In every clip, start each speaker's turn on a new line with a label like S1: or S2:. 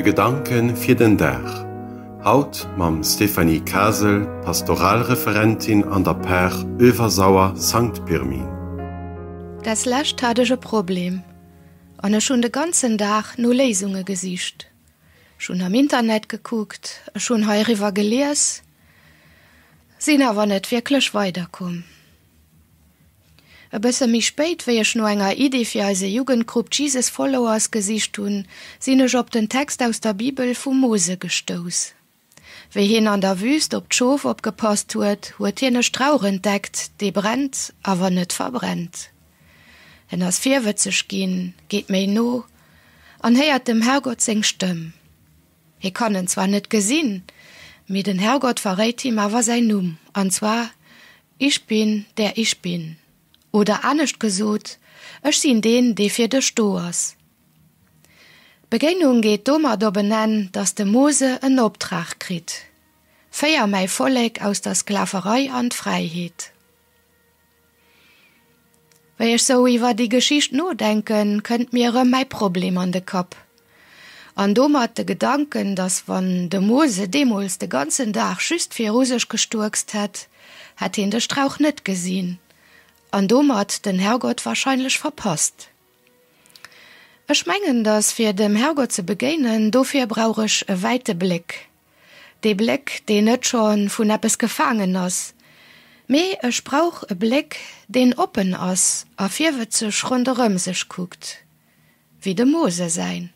S1: de Gedanken für den Dach. Haut mam Stephanie Kasel, Pastoralreferentin an der Per Översauer St. Pirmin. Das letzte laschtadesche Problem. Anne schon den ganzen Tag nur Lesungen gesicht. Schon am Internet geguckt, schon heuriver geleers, sinn aber nicht wirklich weiterkommen. E bësse mich spät wie ich no enger Idee für eise Jugendgruppe Jesus Followers gesicht tun, sind ich auf den Text aus der Bibel von Mose gestos. Wie hin an der Wüste Wüst Schof abgepasst opgepasst huet, huet hine Strauch entdeckt, dei brennt, aber nicht verbrennt. En ass virwëzech gehen, geht méi no, hört dem Herrgott Stimme. stëmm. kann ihn zwar nicht gesehen, mit den Herrgott verrät ihm awer se Numm, zwar, „Ich bin, der ich bin oder anecht gesot, es sind den die für de Stoers. Begegnung geht dommer do benennen, dass de Mose en Obtrag kriegt. Feier mei Folleg aus der Sklaverei an Freiheit. Wenn ich so über die Geschichte no denken, kënnt mirre mei Problem an de Kopf. An hat der Gedanken, dass wenn de Mose Demos den ganzen Tag schüst für rusech gesturkst hat, hat ihn der Strauch nicht gesehen an dem hat den Herrgott wahrscheinlich verpasst. Ich meine, dass wir dem Herrgott zu begegnen, brauche ich einen weiten Blick. Den Blick, den nicht schon von etwas gefangen ist. Mehr, ich brauche einen Blick, den ist, ass, a virwitze rundherum sich guckt. Wie de Mose sein.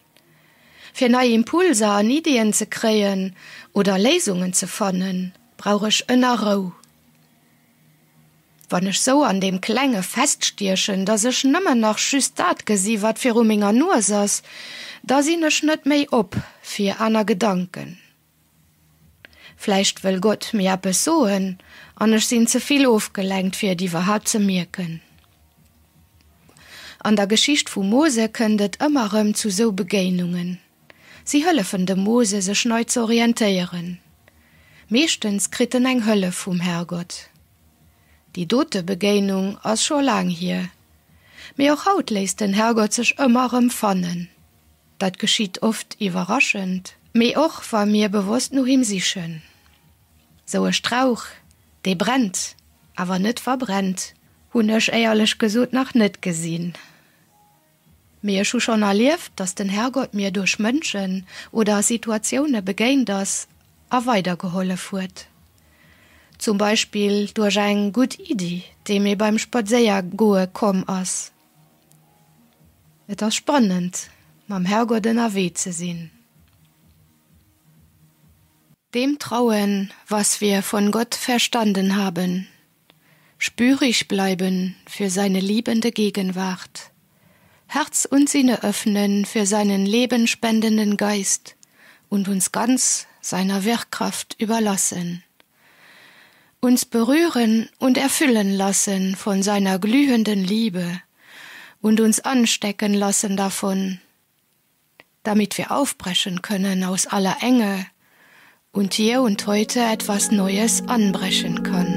S1: Für neue Impulse an Ideen zu kreieren oder Lesungen zu fannen, brauche ich ënner Rou wann ich so an dem klenge feststierchen dass ich nimmer noch nëmme nach schüstat gesiwert für ruminger nur saß da sine schnitt méi op für aner gedanken Vielleicht will gott mir ich anch zu viel aufgelenkt, für die war zu ze mirken an der geschicht von mose kënnet ëmmerem zu so Begegnungen. sie hëllefen dem mose sich neu zu orientéieren meeschtens kritten eng hölle vom herrgott die dote begeung aus scho lang hier mir auch haut lest den herrgott sich immer empfannen dat geschieht oft überraschend me och war mir bewußt nur him sichchen so er strauch de brennt aber net verbrennt hunsch eierlich er gesud nach net gesinn mir schu schon erlieft daß den herrgott mir durch mönchen oder situationne begeint das er weitergeholle fuhrt zum Beispiel durch ein gut Idee, die mir beim Spaziergang kommen ist. Es ist spannend, beim Herrgott in der Weh zu sehen. Dem trauen, was wir von Gott verstanden haben, spürig bleiben für seine liebende Gegenwart, Herz und Sinne öffnen für seinen lebenspendenden Geist und uns ganz seiner Wirkkraft überlassen uns berühren und erfüllen lassen von seiner glühenden Liebe und uns anstecken lassen davon, damit wir aufbrechen können aus aller Enge und hier und heute etwas Neues anbrechen kann.